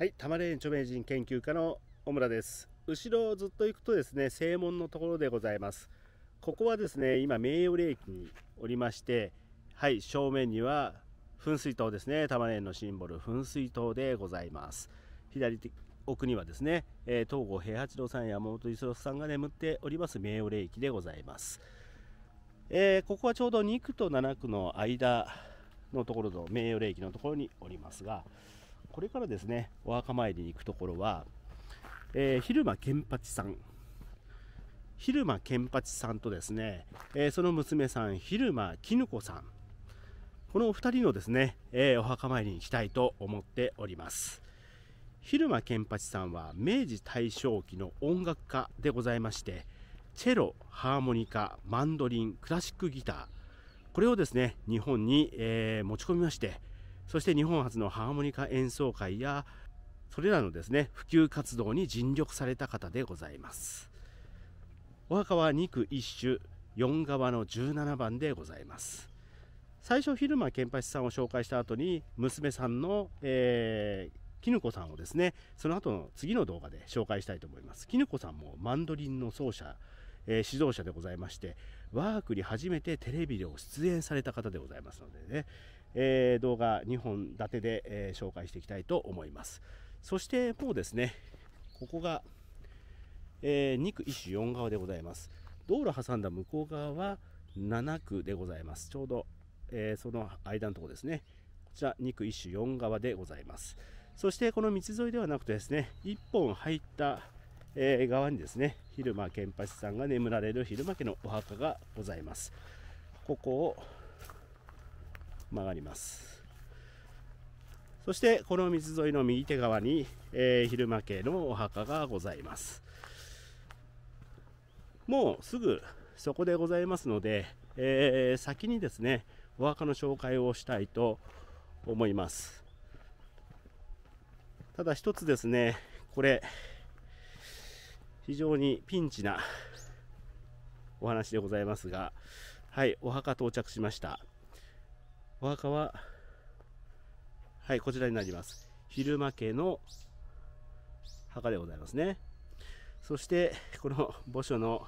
はい、玉霊園著名人研究家の小村です。後ろをずっと行くとですね、正門のところでございます。ここはですね、今名誉霊駅におりまして、はい、正面には噴水塔ですね、玉霊園のシンボル、噴水塔でございます。左手奥にはですね、え東郷平八郎さん、山本五十さんが眠っております名誉霊駅でございます。えー、ここはちょうど2区と7区の間のところと名誉霊駅のところにおりますが、これからですね、お墓参りに行くところは、えー、昼間健八さん。昼間健八さんとですね、えー、その娘さん、昼間絹子さん。このお二人のですね、えー、お墓参りに行きたいと思っております。昼間健八さんは明治大正期の音楽家でございまして、チェロ、ハーモニカ、マンドリン、クラシックギター、これをですね、日本に、えー、持ち込みまして、そして日本初のハーモニカ演奏会やそれらのですね普及活動に尽力された方でございますお墓は2区1種4側の17番でございます最初昼間ケンパ八さんを紹介した後に娘さんの、えー、絹子さんをですねその後の次の動画で紹介したいと思います絹子さんもマンドリンの奏者、えー、指導者でございましてワークに初めてテレビでを出演された方でございますのでね、えー、動画2本立てで、えー、紹介していきたいと思いますそしてもうですねここが、えー、2区1種4側でございます道路挟んだ向こう側は7区でございますちょうど、えー、その間のとこですねこちら2区1種4側でございますそしてこの道沿いではなくてですね1本入ったえー、側にですね、昼間健八さんが眠られる昼間家のお墓がございます。ここを曲がりますそしてこの水沿いの右手側に、えー、昼間家のお墓がございますもうすぐそこでございますので、えー、先にですねお墓の紹介をしたいと思いますただ一つですねこれ非常にピンチなお話でございますがはいお墓到着しましたお墓は、はい、こちらになります。昼間家の墓でございますね。そして、この墓所の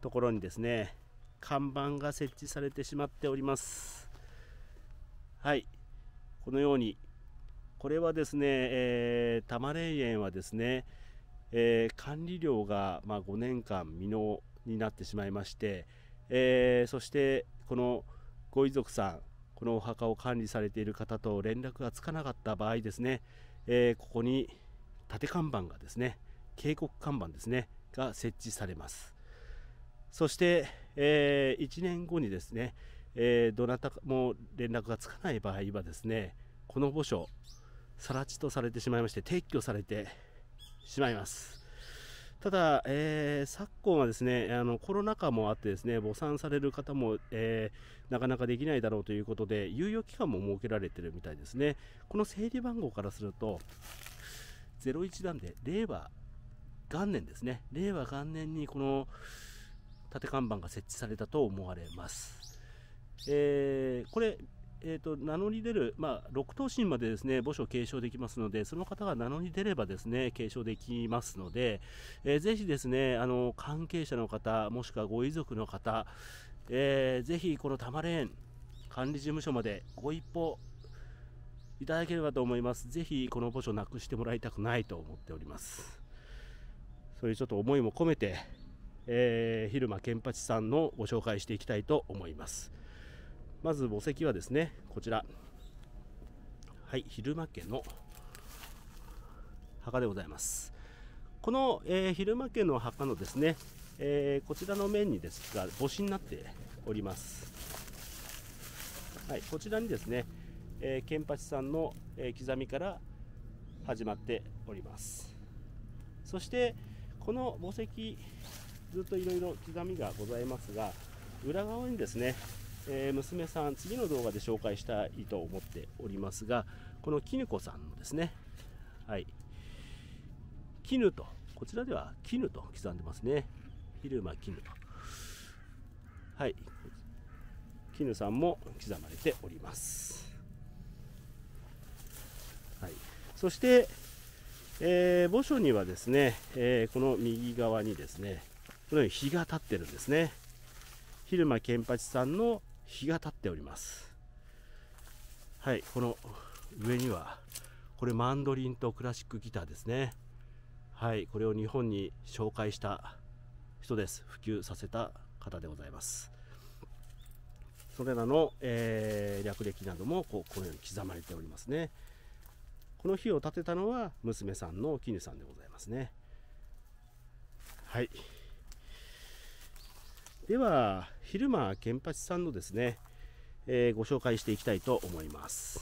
ところにですね、看板が設置されてしまっております。はい、このように、これはですね、えー、多摩霊園はですね、えー、管理料が、まあ、5年間未納になってしまいまして、えー、そしてこのご遺族さんこのお墓を管理されている方と連絡がつかなかった場合ですね、えー、ここに立て看板がですね警告看板ですねが設置されますそして、えー、1年後にですね、えー、どなたも連絡がつかない場合はですねこの墓所更地とされてしまいまして撤去されてしまいますただ、えー、昨今はですねあのコロナ禍もあってですね母産される方も、えー、なかなかできないだろうということで猶予期間も設けられてるみたいですねこの整理番号からすると01なんで令和元年ですね令和元年にこの立て看板が設置されたと思われますえー、これえーと、名乗り出る、まあ、6頭身までですね墓所継承できますので、その方が名乗り出ればですね継承できますので、えー、ぜひですねあの関係者の方、もしくはご遺族の方、えー、ぜひこの多摩レーン管理事務所までご一報いただければと思います。ぜひこの墓所なくしてもらいたくないと思っております。そういうちょっと思いも込めて、えー、昼間健八さんのご紹介していきたいと思います。まず墓石はですね、こちら。はい、昼間家の墓でございます。この、えー、昼間家の墓のですね、えー、こちらの面にですが、帽子になっております。はい、こちらにですね、えー、パ八さんの、えー、刻みから始まっております。そして、この墓石、ずっといろいろ刻みがございますが、裏側にですね、えー、娘さん次の動画で紹介したいと思っておりますがこの絹子さんのですねはい絹とこちらでは絹と刻んでますね昼間絹とはい絹さんも刻まれております、はい、そして、えー、墓所にはですね、えー、この右側にですねこのように日が立ってるんですね昼間健八さんの日が経っておりますはいこの上にはこれマンドリンとクラシックギターですねはいこれを日本に紹介した人です普及させた方でございますそれらの、えー、略歴などもこうこのように刻まれておりますねこの日を建てたのは娘さんの絹さんでございますねはいでは昼間ケ八さんのですね、えー、ご紹介していきたいと思います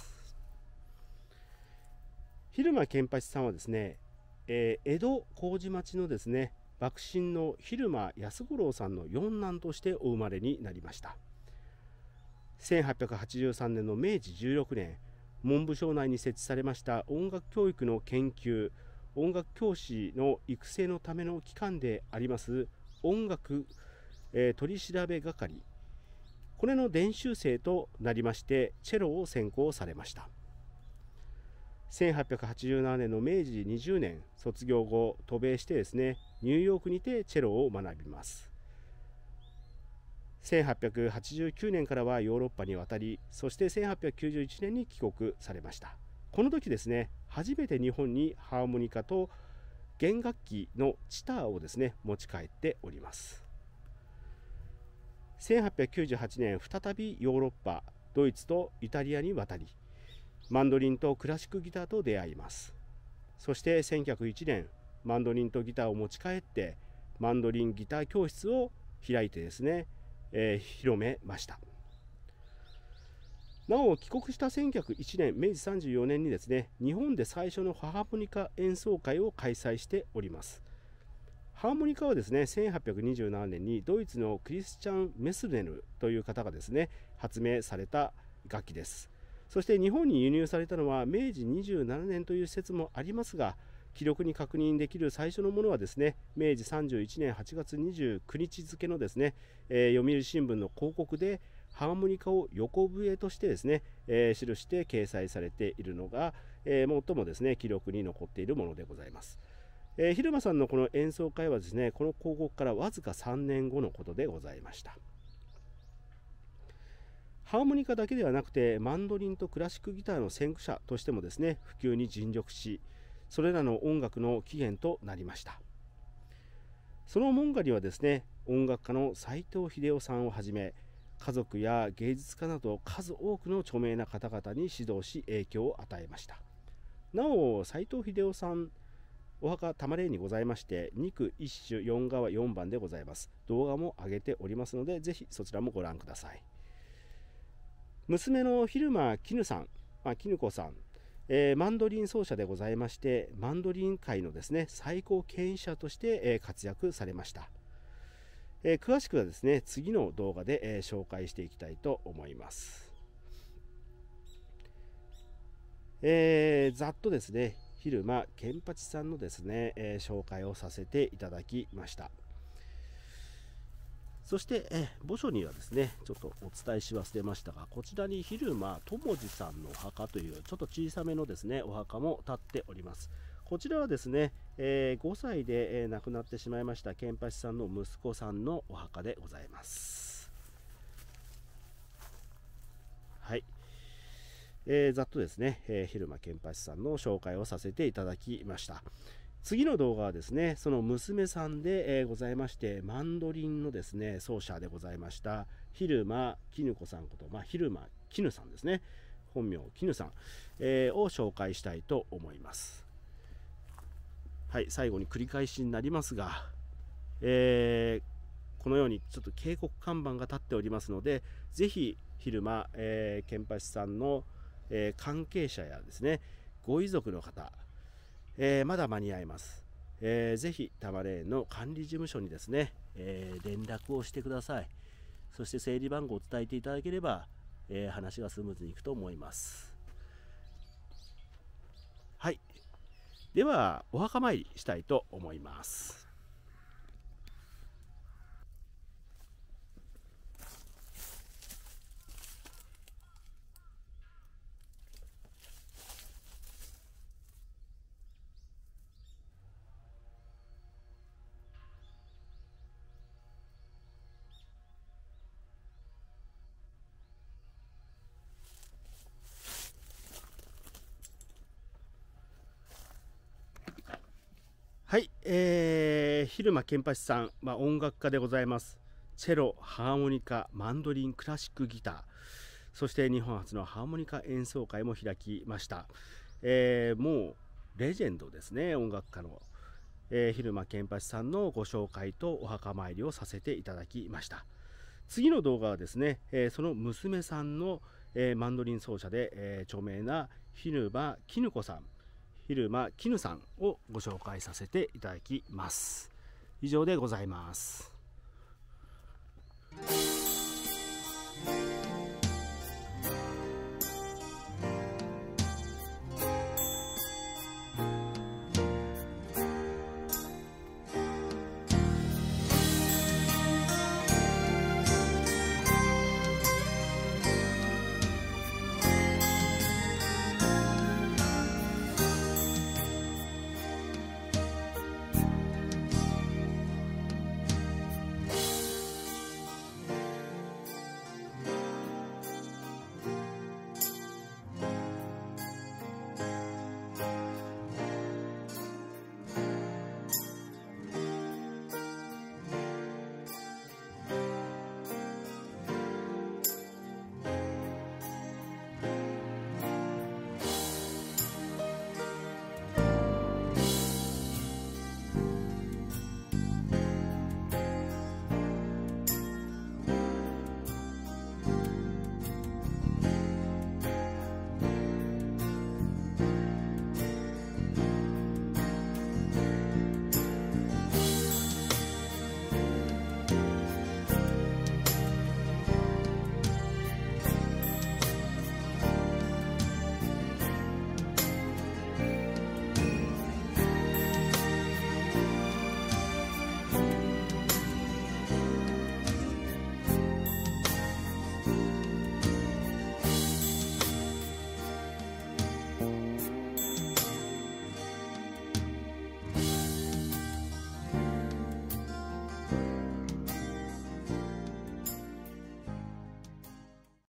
昼間ケンさんはですね、えー、江戸麹町のですね幕臣の昼間安五郎さんの四男としてお生まれになりました1883年の明治16年文部省内に設置されました音楽教育の研究音楽教師の育成のための機関であります音楽え取り調べ係これの練習生となりましてチェロを専攻されました1887年の明治20年卒業後渡米してですねニューヨークにてチェロを学びます1889年からはヨーロッパに渡りそして1891年に帰国されましたこの時ですね初めて日本にハーモニカと弦楽器のチターをですね持ち帰っております1898年再びヨーロッパドイツとイタリアに渡りマンドリンとクラシックギターと出会いますそして1901年マンドリンとギターを持ち帰ってマンドリンギター教室を開いてですね、えー、広めましたなお帰国した1901年明治34年にですね日本で最初のハーモニカ演奏会を開催しておりますハーモニカはですね1827年にドイツのクリスチャン・メスネルという方がですね発明された楽器ですそして日本に輸入されたのは明治27年という説もありますが記録に確認できる最初のものはですね明治31年8月29日付のですね、えー、読売新聞の広告でハーモニカを横笛としてですね、えー、記して掲載されているのが、えー、最もですね記録に残っているものでございます。えー、昼間さんのこの演奏会はですねこの広告からわずか3年後のことでございましたハーモニカだけではなくてマンドリンとクラシックギターの先駆者としてもですね普及に尽力しそれらの音楽の起源となりましたその門下にはですね音楽家の斎藤秀夫さんをはじめ家族や芸術家など数多くの著名な方々に指導し影響を与えましたなお斎藤秀夫さんお墓玉霊にございまして2区1種4側4番でございます動画も上げておりますのでぜひそちらもご覧ください娘の昼間絹さん、まあ、絹子さんえー、マンドリン奏者でございましてマンドリン界のですね最高権威者として、えー、活躍されました、えー、詳しくはですね次の動画で、え紹介していきたいと思います、えざっとですね昼間ケンパチさんのですね、えー、紹介をさせていただきましたそして、え墓所にはですね、ちょっとお伝えし忘れましたが、こちらに昼間、ともじさんのお墓という、ちょっと小さめのですね、お墓も建っております。こちらはですね、えー、5歳で、え亡くなってしまいました健八さんの息子さんのお墓でございます。はい。えー、ざっとですね、えー、昼間健八さんの紹介をさせていただきました。次の動画はですね、その娘さんで、えー、ございまして、マンドリンのですね、奏者でございました、昼間絹子さんこと、まあ、昼間絹さんですね、本名絹さん、えー、を紹介したいと思います。はい、最後に繰り返しになりますが、えー、このようにちょっと警告看板が立っておりますので、ぜひ昼間、えー、ケンパチさんのえー、関係者やですね、ご遺族の方、えー、まだ間に合います。えー、ぜひ、タマレーンの管理事務所にですね、えー、連絡をしてください。そして整理番号を伝えていただければ、えー、話がスムーズにいくと思います。はい。では、お墓参りしたいと思います。はい、えー、昼間健八さん、まあ、音楽家でございます。チェロ、ハーモニカ、マンドリン、クラシックギター、そして日本初のハーモニカ演奏会も開きました。えー、もうレジェンドですね、音楽家の。えー、昼間健八さんのご紹介とお墓参りをさせていただきました。次の動画はですね、えー、その娘さんの、えー、マンドリン奏者で、え著名なバ・間絹子さんルマ・キヌさんをご紹介させていただきます以上でございます